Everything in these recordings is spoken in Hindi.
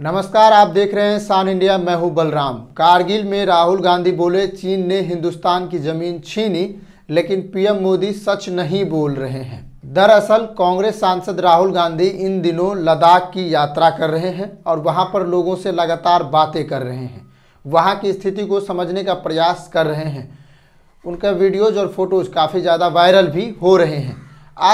नमस्कार आप देख रहे हैं सान इंडिया मैं हूं बलराम कारगिल में राहुल गांधी बोले चीन ने हिंदुस्तान की जमीन छीनी लेकिन पीएम मोदी सच नहीं बोल रहे हैं दरअसल कांग्रेस सांसद राहुल गांधी इन दिनों लद्दाख की यात्रा कर रहे हैं और वहां पर लोगों से लगातार बातें कर रहे हैं वहां की स्थिति को समझने का प्रयास कर रहे हैं उनका वीडियोज और फोटोज काफ़ी ज़्यादा वायरल भी हो रहे हैं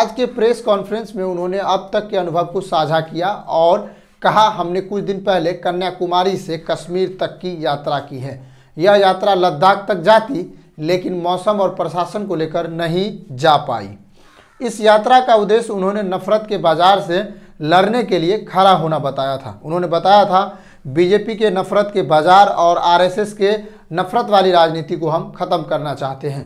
आज के प्रेस कॉन्फ्रेंस में उन्होंने अब तक के अनुभव को साझा किया और कहा हमने कुछ दिन पहले कन्याकुमारी से कश्मीर तक की यात्रा की है यह यात्रा लद्दाख तक जाती लेकिन मौसम और प्रशासन को लेकर नहीं जा पाई इस यात्रा का उद्देश्य उन्होंने नफरत के बाजार से लड़ने के लिए खड़ा होना बताया था उन्होंने बताया था बीजेपी के नफरत के बाजार और आरएसएस के नफरत वाली राजनीति को हम खत्म करना चाहते हैं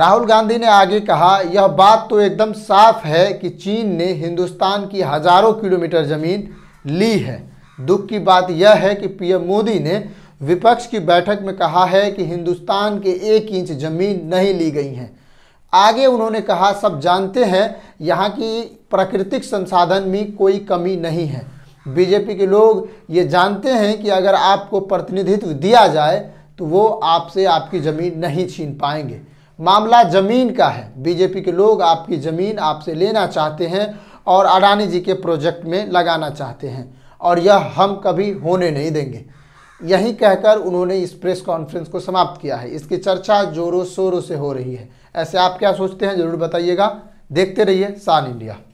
राहुल गांधी ने आगे कहा यह बात तो एकदम साफ है कि चीन ने हिंदुस्तान की हजारों किलोमीटर ज़मीन ली है दुख की बात यह है कि पीएम मोदी ने विपक्ष की बैठक में कहा है कि हिंदुस्तान के एक इंच जमीन नहीं ली गई हैं आगे उन्होंने कहा सब जानते हैं यहाँ की प्राकृतिक संसाधन में कोई कमी नहीं है बीजेपी के लोग ये जानते हैं कि अगर आपको प्रतिनिधित्व दिया जाए तो वो आपसे आपकी ज़मीन नहीं छीन पाएंगे मामला ज़मीन का है बीजेपी के लोग आपकी ज़मीन आपसे लेना चाहते हैं और अडानी जी के प्रोजेक्ट में लगाना चाहते हैं और यह हम कभी होने नहीं देंगे यही कहकर उन्होंने इस प्रेस कॉन्फ्रेंस को समाप्त किया है इसकी चर्चा जोरों शोरों से हो रही है ऐसे आप क्या सोचते हैं ज़रूर बताइएगा देखते रहिए सान इंडिया